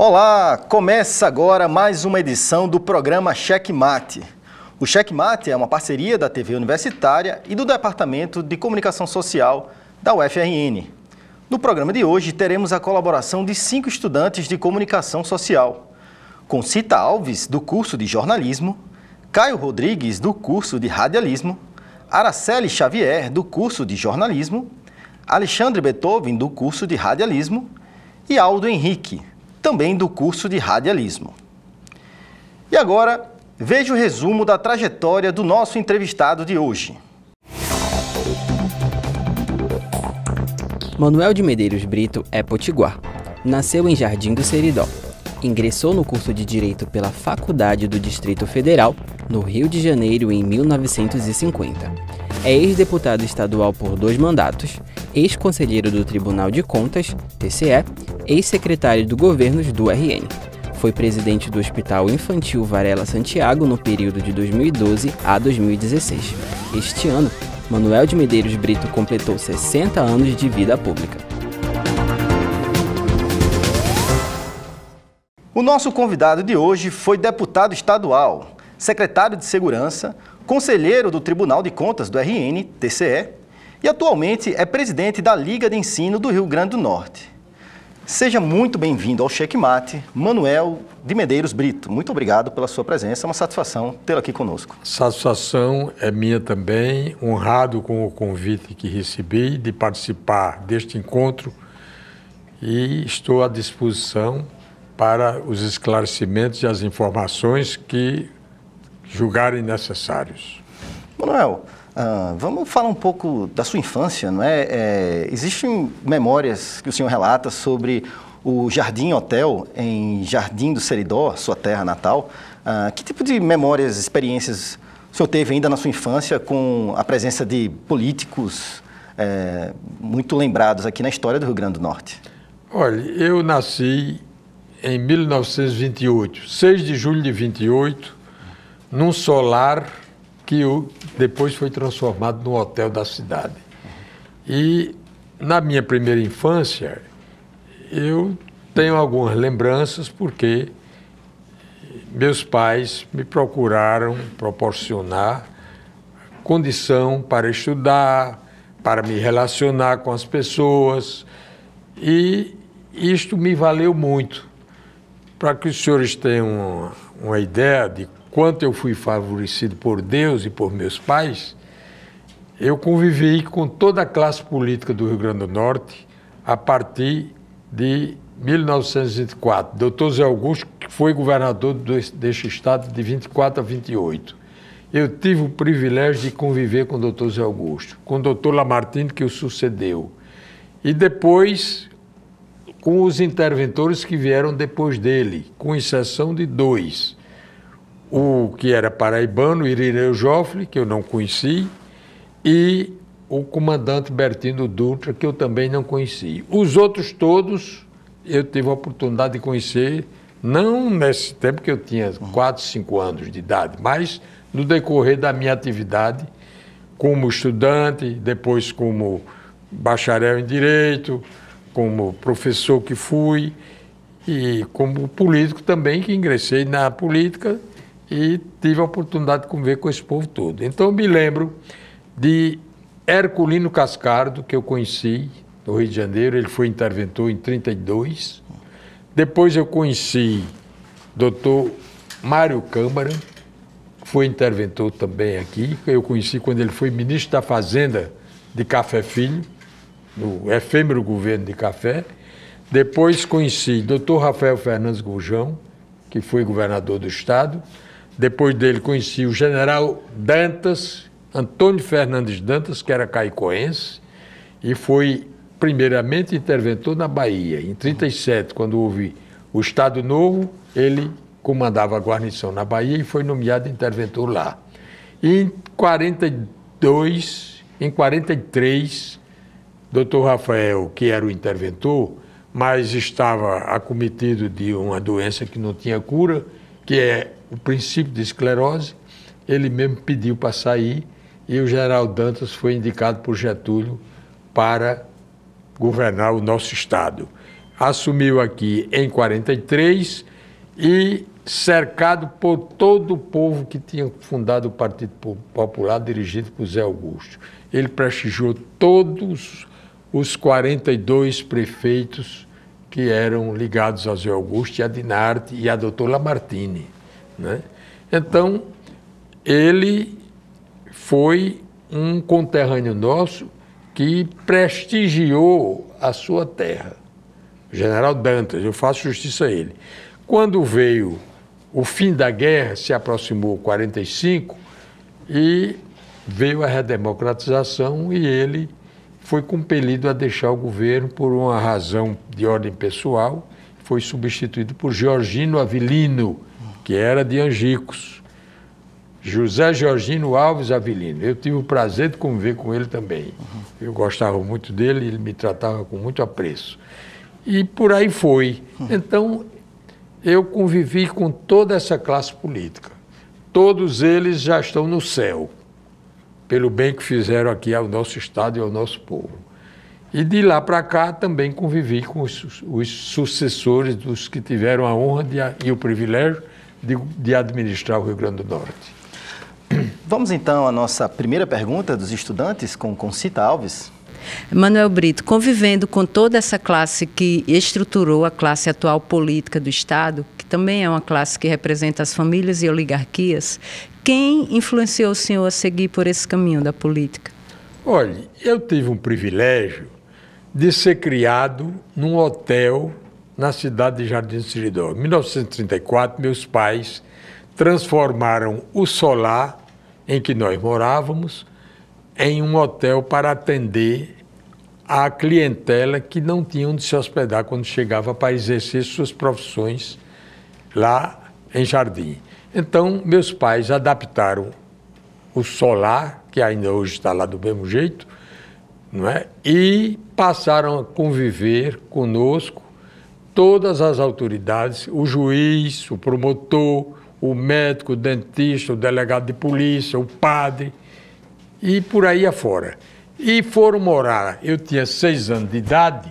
Olá, começa agora mais uma edição do programa Checkmate. O Checkmate é uma parceria da TV Universitária e do Departamento de Comunicação Social da UFRN. No programa de hoje teremos a colaboração de cinco estudantes de comunicação social: Concita Alves, do curso de jornalismo, Caio Rodrigues, do curso de radialismo, Araceli Xavier, do curso de jornalismo, Alexandre Beethoven, do curso de radialismo e Aldo Henrique, também do curso de radialismo. E agora, veja o resumo da trajetória do nosso entrevistado de hoje. Manuel de Medeiros Brito é potiguar. Nasceu em Jardim do Seridó. Ingressou no curso de Direito pela Faculdade do Distrito Federal, no Rio de Janeiro, em 1950 é ex-deputado estadual por dois mandatos, ex-conselheiro do Tribunal de Contas, TCE, ex-secretário do Governo do RN. Foi presidente do Hospital Infantil Varela Santiago no período de 2012 a 2016. Este ano, Manuel de Medeiros Brito completou 60 anos de vida pública. O nosso convidado de hoje foi deputado estadual, secretário de Segurança, conselheiro do Tribunal de Contas do RN, TCE, e atualmente é presidente da Liga de Ensino do Rio Grande do Norte. Seja muito bem-vindo ao Checkmate, Manuel de Medeiros Brito. Muito obrigado pela sua presença, é uma satisfação tê-lo aqui conosco. Satisfação é minha também, honrado com o convite que recebi de participar deste encontro e estou à disposição para os esclarecimentos e as informações que julgarem necessários. Manuel, ah, vamos falar um pouco da sua infância, não é? é? Existem memórias que o senhor relata sobre o Jardim Hotel em Jardim do Seridó, sua terra natal. Ah, que tipo de memórias, experiências o senhor teve ainda na sua infância com a presença de políticos é, muito lembrados aqui na história do Rio Grande do Norte? Olha, eu nasci em 1928, 6 de julho de 28, num solar que o, depois foi transformado num hotel da cidade. E na minha primeira infância, eu tenho algumas lembranças porque meus pais me procuraram proporcionar condição para estudar, para me relacionar com as pessoas, e isto me valeu muito. Para que os senhores tenham uma, uma ideia de quanto eu fui favorecido por Deus e por meus pais, eu convivi com toda a classe política do Rio Grande do Norte a partir de 1924. Doutor Zé Augusto, que foi governador deste estado de 24 a 28. Eu tive o privilégio de conviver com o doutor Zé Augusto, com o doutor Lamartine, que o sucedeu. E depois, com os interventores que vieram depois dele, com exceção de dois o que era paraibano, Irineu Joffre, que eu não conheci, e o comandante Bertino Dutra, que eu também não conheci. Os outros todos eu tive a oportunidade de conhecer, não nesse tempo que eu tinha 4, 5 anos de idade, mas no decorrer da minha atividade como estudante, depois como bacharel em direito, como professor que fui e como político também, que ingressei na política e tive a oportunidade de conviver com esse povo todo. Então eu me lembro de Herculino Cascardo, que eu conheci no Rio de Janeiro, ele foi interventor em 32. Depois eu conheci doutor Mário Câmara, que foi interventor também aqui, eu conheci quando ele foi ministro da Fazenda de Café Filho, no efêmero governo de Café. Depois conheci doutor Rafael Fernandes Gurjão, que foi governador do estado. Depois dele conheci o general Dantas, Antônio Fernandes Dantas, que era caicoense, e foi primeiramente interventor na Bahia. Em 1937, quando houve o Estado Novo, ele comandava a guarnição na Bahia e foi nomeado interventor lá. E em 1942, em 43, Dr. Rafael, que era o interventor, mas estava acometido de uma doença que não tinha cura, que é o princípio de esclerose, ele mesmo pediu para sair e o general Dantas foi indicado por Getúlio para governar o nosso estado. Assumiu aqui em 43 e cercado por todo o povo que tinha fundado o Partido Popular, dirigido por Zé Augusto. Ele prestigiou todos os 42 prefeitos que eram ligados a Zé Augusto e a Dinarte e a doutora Lamartine. Né? Então, ele foi um conterrâneo nosso que prestigiou a sua terra, o general Dantas, eu faço justiça a ele. Quando veio o fim da guerra, se aproximou 45 e veio a redemocratização e ele foi compelido a deixar o governo por uma razão de ordem pessoal, foi substituído por Georgino Avilino, que era de Angicos. José Jorginho Alves Avelino. Eu tive o prazer de conviver com ele também. Uhum. Eu gostava muito dele, ele me tratava com muito apreço. E por aí foi. Uhum. Então, eu convivi com toda essa classe política. Todos eles já estão no céu, pelo bem que fizeram aqui ao nosso Estado e ao nosso povo. E de lá para cá também convivi com os, os, sucessores dos que tiveram a honra de, e o privilégio de, de administrar o Rio Grande do Norte. Vamos então à nossa primeira pergunta dos estudantes com Concita Alves. Manuel Brito, convivendo com toda essa classe que estruturou a classe atual política do Estado, que também é uma classe que representa as famílias e oligarquias, quem influenciou o senhor a seguir por esse caminho da política? Olhe, eu tive um privilégio de ser criado num hotel na cidade de Jardim do Seridó. Em 1934, meus pais transformaram o solar em que nós morávamos em um hotel para atender a clientela que não tinha onde se hospedar quando chegava para exercer suas profissões lá em Jardim. Então, meus pais adaptaram o solar, que ainda hoje está lá do mesmo jeito, não é? e passaram a conviver conosco todas as autoridades, o juiz, o promotor, o médico, o dentista, o delegado de polícia, o padre e por aí afora. E foram morar. Eu tinha seis anos de idade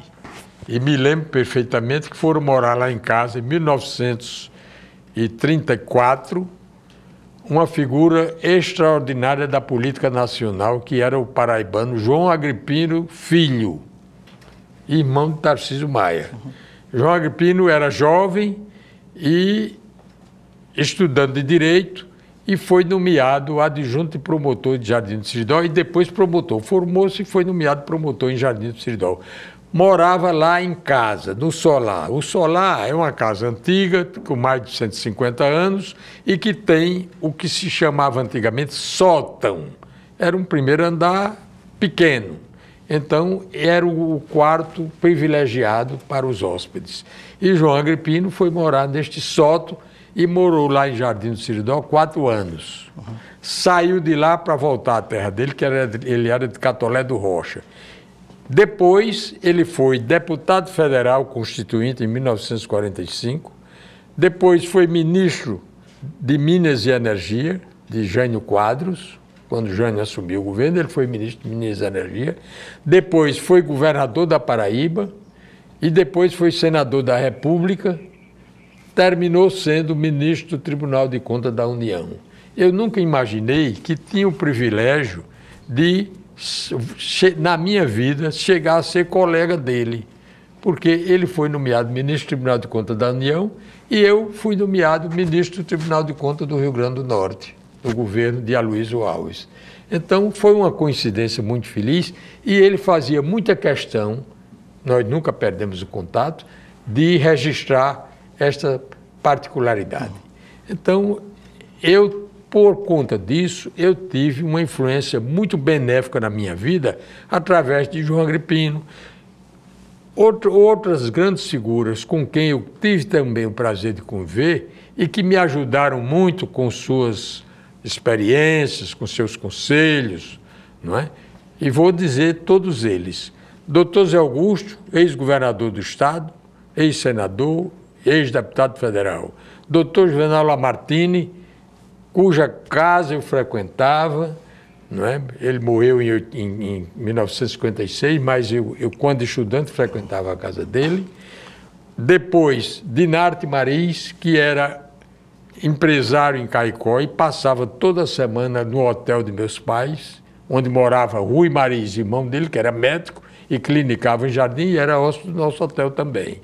e me lembro perfeitamente que foram morar lá em casa em 1934 uma figura extraordinária da política nacional que era o paraibano João Agripino Filho, irmão de Tarcísio Maia. Uhum. João Agripino era jovem e estudando de direito e foi nomeado adjunto e promotor de Jardim do Ciridó e depois promotor. Formou-se e foi nomeado promotor em Jardim do Ciridó. Morava lá em casa, no Solar. O Solar é uma casa antiga, com mais de 150 anos, e que tem o que se chamava antigamente sótão. Era um primeiro andar pequeno então, era o quarto privilegiado para os hóspedes. E João Agripino foi morar neste soto e morou lá em Jardim do Ciridó quatro anos. Uhum. Saiu de lá para voltar à terra dele, que era, ele era de Catolé do Rocha. Depois, ele foi deputado federal constituinte em 1945. Depois, foi ministro de Minas e Energia, de Jânio Quadros quando Jânio assumiu o governo, ele foi ministro, ministro da Energia, depois foi governador da Paraíba e depois foi senador da República, terminou sendo ministro do Tribunal de Contas da União. Eu nunca imaginei que tinha o privilégio de, na minha vida, chegar a ser colega dele, porque ele foi nomeado ministro do Tribunal de Contas da União e eu fui nomeado ministro do Tribunal de Contas do Rio Grande do Norte do governo de Aloysio Alves. Então foi uma coincidência muito feliz e ele fazia muita questão, nós nunca perdemos o contato, de registrar esta particularidade. Então, eu, por conta disso, eu tive uma influência muito benéfica na minha vida através de João Agripino, Outro, outras grandes figuras com quem eu tive também o prazer de conviver e que me ajudaram muito com suas experiências, com seus conselhos, não é? E vou dizer todos eles. Doutor Zé Augusto, ex-governador do Estado, ex-senador, ex-deputado federal. Doutor Juvenal Lamartine, cuja casa eu frequentava, não é? ele morreu em, em, em 1956, mas eu, eu, quando estudante, frequentava a casa dele. Depois, Dinarte Maris, que era empresário em Caicó e passava toda semana no hotel de meus pais, onde morava Rui Mariz, irmão dele, que era médico e clinicava em Jardim e era hóspede do nosso hotel também.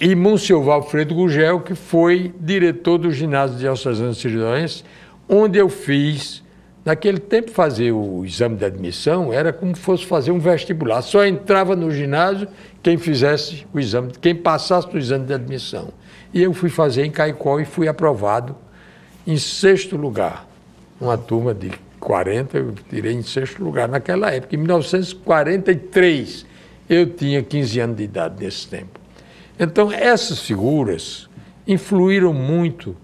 E Monsenhor Valfredo Gugel, que foi diretor do ginásio de Alçazano Cirilões, onde eu fiz, naquele tempo fazer o exame de admissão era como se fosse fazer um vestibular, só entrava no ginásio quem fizesse o exame, quem passasse no exame de admissão. E eu fui fazer em Caicó e fui aprovado em sexto lugar. Uma turma de 40, eu tirei em sexto lugar naquela época. Em 1943, eu tinha 15 anos de idade nesse tempo. Então, essas figuras influíram muito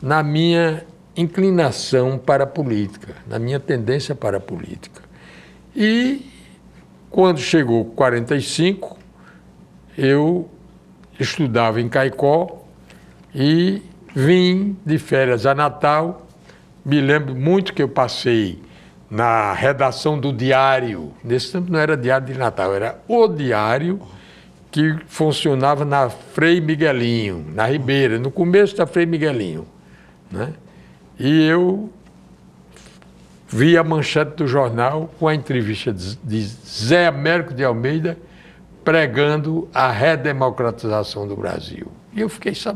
na minha inclinação para a política, na minha tendência para a política. E quando chegou 45, eu estudava em Caicó e vim de férias a Natal. Me lembro muito que eu passei na redação do diário. Nesse tempo não era diário de Natal, era o diário que funcionava na Frei Miguelinho, na Ribeira, no começo da Frei Miguelinho. Né? E eu vi a manchete do jornal com a entrevista de Zé Américo de Almeida pregando a redemocratização do Brasil eu fiquei só.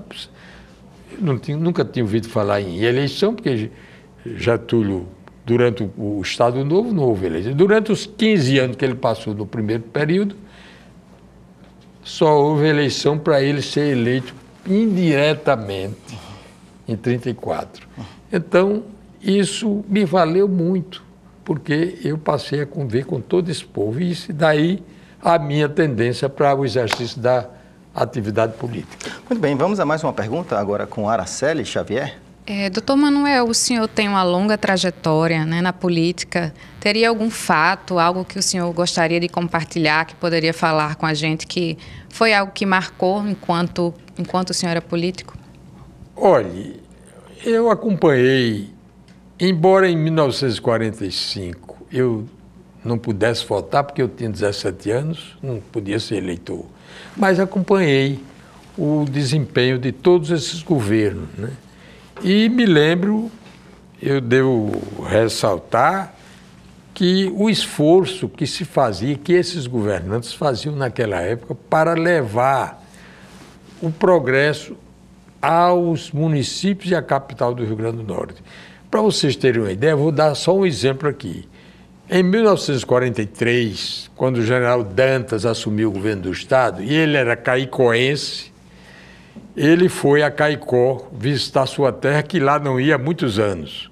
tinha, nunca tinha ouvido falar em eleição, porque Getúlio, durante o Estado Novo, não houve eleição. Durante os 15 anos que ele passou no primeiro período, só houve eleição para ele ser eleito indiretamente em 34. Então, isso me valeu muito, porque eu passei a conviver com todo esse povo e isso daí a minha tendência para o exercício da atividade política. Muito bem, vamos a mais uma pergunta agora com Araceli Xavier. É, doutor Manuel, o senhor tem uma longa trajetória né, na política. Teria algum fato, algo que o senhor gostaria de compartilhar, que poderia falar com a gente, que foi algo que marcou enquanto, enquanto o senhor era político? Olhe, eu acompanhei, embora em 1945 eu não pudesse votar, porque eu tinha 17 anos, não podia ser eleitor mas acompanhei o desempenho de todos esses governos. Né? E me lembro, eu devo ressaltar, que o esforço que se fazia, que esses governantes faziam naquela época para levar o progresso aos municípios e à capital do Rio Grande do Norte. Para vocês terem uma ideia, vou dar só um exemplo aqui. Em 1943, quando o general Dantas assumiu o governo do Estado, e ele era caicoense, ele foi a Caicó visitar sua terra, que lá não ia há muitos anos.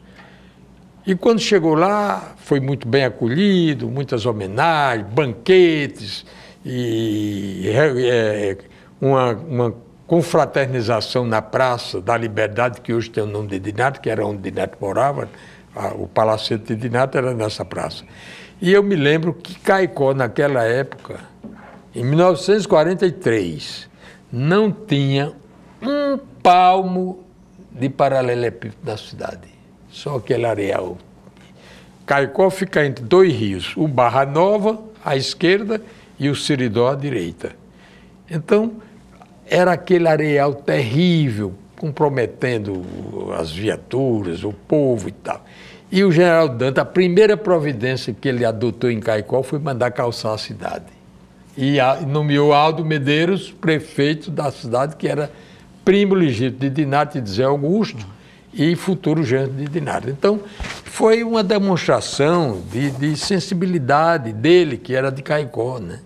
E quando chegou lá, foi muito bem acolhido, muitas homenagens, banquetes, e é, é, uma, uma confraternização na Praça da Liberdade, que hoje tem o nome de Dinato, que era onde Dinato morava, a, o Palacete de Dinato era nessa praça. E eu me lembro que Caicó, naquela época, em 1943, não tinha um palmo de paralelepípedo na cidade. Só aquele areal. Caicó fica entre dois rios, o Barra Nova, à esquerda, e o Siridó, à direita. Então, era aquele areal terrível, comprometendo as viaturas, o povo e tal. E o general Dantas, a primeira providência que ele adotou em Caicó foi mandar calçar a cidade. E nomeou Aldo Medeiros prefeito da cidade, que era primo legítimo de Dinarte de Zé Augusto e futuro gerente de Dinarte. Então, foi uma demonstração de, de sensibilidade dele, que era de Caicó, né?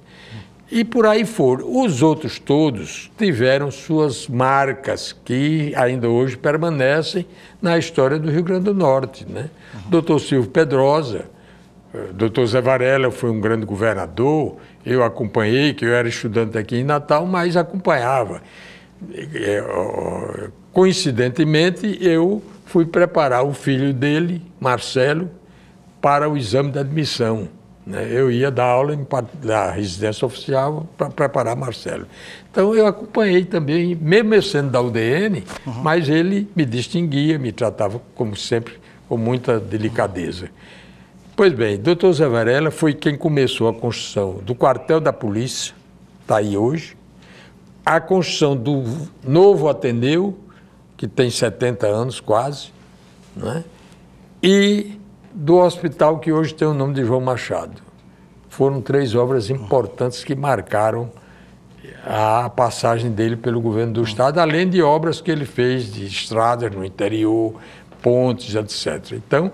e por aí for. Os outros todos tiveram suas marcas que ainda hoje permanecem na história do Rio Grande do Norte. Né? Uhum. Doutor Silvio Pedrosa, eh, doutor Zé Varela foi um grande governador, eu acompanhei, que eu era estudante aqui em Natal, mas acompanhava. Eh, eh, coincidentemente, eu fui preparar o filho dele, Marcelo, para o exame de admissão. Né? Eu ia dar aula em, na residência oficial para preparar Marcelo. Então eu acompanhei também, mesmo eu sendo da UDN, uhum. mas ele me distinguia, me tratava, como sempre, com muita delicadeza. Pois bem, doutor Zé Varela foi quem começou a construção do quartel da polícia, está aí hoje, a construção do novo Ateneu, que tem 70 anos quase, né? e do hospital que hoje tem o nome de João Machado. Foram três obras importantes que marcaram a passagem dele pelo governo do Estado, além de obras que ele fez de estradas no interior, pontes, etc. Então,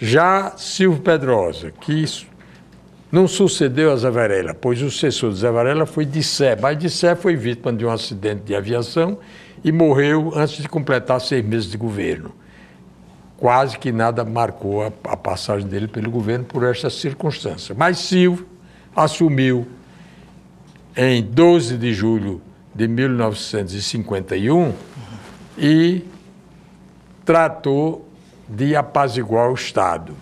já Silvio Pedrosa, que não sucedeu a Zavarella, pois o sucessor de Zavarella foi Sé, mas Sé foi vítima de um acidente de aviação e morreu antes de completar seis meses de governo quase que nada marcou a, a passagem dele pelo governo por essa circunstância. Mas Silvio assumiu em 12 de julho de 1951 e tratou de apaziguar o Estado,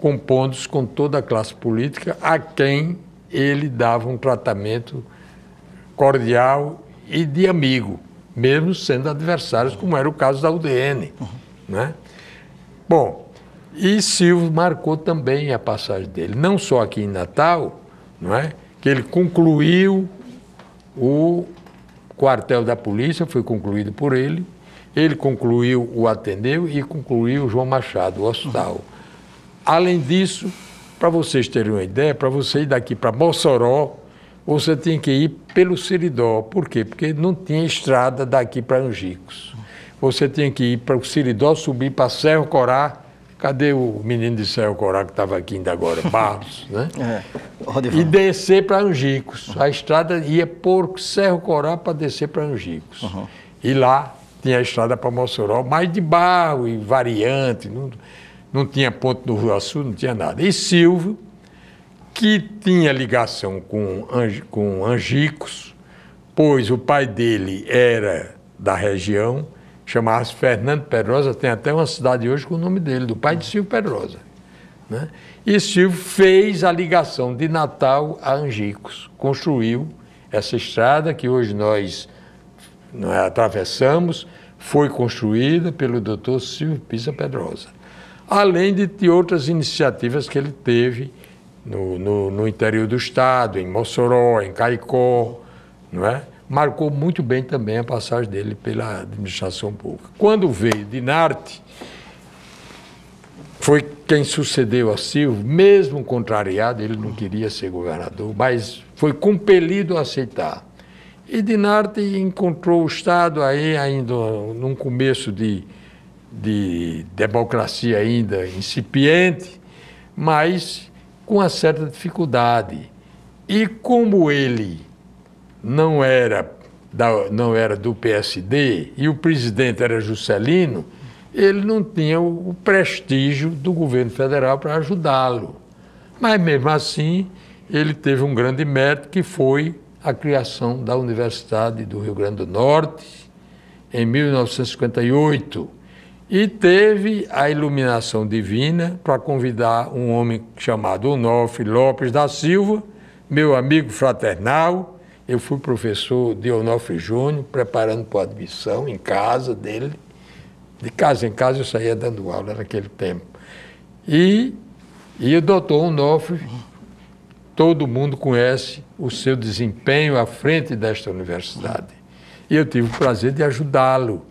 compondo-se com toda a classe política a quem ele dava um tratamento cordial e de amigo, mesmo sendo adversários, como era o caso da UDN. Uhum. Né? Bom, e Silvio marcou também a passagem dele, não só aqui em Natal, não é? que ele concluiu o quartel da polícia, foi concluído por ele, ele concluiu o Ateneu e concluiu o João Machado, o hospital. Além disso, para vocês terem uma ideia, para você ir daqui para Mossoró, você tinha que ir pelo Seridó. Por quê? Porque não tinha estrada daqui para Angicos você tinha que ir para o Siridó, subir para Serro Corá. Cadê o menino de Serro Corá que estava aqui ainda agora? Barros, né? É. E descer para Angicos. Uhum. A estrada ia por Serro Corá para descer para Angicos. Uhum. E lá tinha a estrada para Mossoró, mais de barro e variante. Não, não tinha ponto no Rio Açu, não tinha nada. E Silvio, que tinha ligação com, com Angicos, pois o pai dele era da região, chamava-se Fernando Pedrosa, tem até uma cidade hoje com o nome dele, do pai de Silvio Pedrosa. Né? E Silvio fez a ligação de Natal a Angicos, construiu essa estrada que hoje nós, né, atravessamos, foi construída pelo doutor Silvio Pisa Pedrosa, além de, de outras iniciativas que ele teve no, no, no, interior do estado, em Mossoró, em Caicó, não é? marcou muito bem também a passagem dele pela administração pública. Quando veio Dinarte, foi quem sucedeu a Silvio, mesmo contrariado, ele não queria ser governador, mas foi compelido a aceitar. E Dinarte encontrou o Estado aí ainda num começo de, de democracia ainda incipiente, mas com uma certa dificuldade. E como ele não era, da, não era do PSD e o presidente era Juscelino, ele não tinha o, o prestígio do governo federal para ajudá-lo. Mas mesmo assim, ele teve um grande mérito que foi a criação da Universidade do Rio Grande do Norte em 1958 e teve a iluminação divina para convidar um homem chamado Onofre Lopes da Silva, meu amigo fraternal, eu fui professor de Onofre Júnior, preparando para a admissão em casa dele. De casa em casa eu saía dando aula naquele tempo. E, e o doutor Onofre, todo mundo conhece o seu desempenho à frente desta universidade. E eu tive o prazer de ajudá-lo.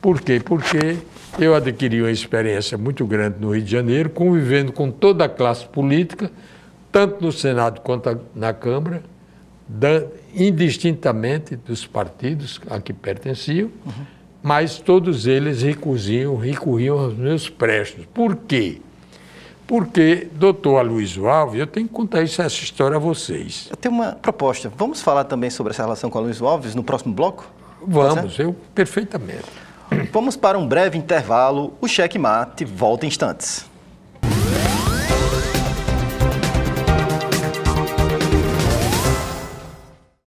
Por quê? Porque eu adquiri uma experiência muito grande no Rio de Janeiro, convivendo com toda a classe política, tanto no Senado quanto na Câmara, indistintamente dos partidos a que pertenciam, uhum. mas todos eles recusiam, recorriam aos meus préstimos. Por quê? Porque, doutor Luiz Alves, eu tenho que contar isso, essa história a vocês. Eu tenho uma proposta. Vamos falar também sobre essa relação com o Luiz Alves no próximo bloco? Vamos, eu perfeitamente. Vamos para um breve intervalo. O Cheque Mate volta em instantes.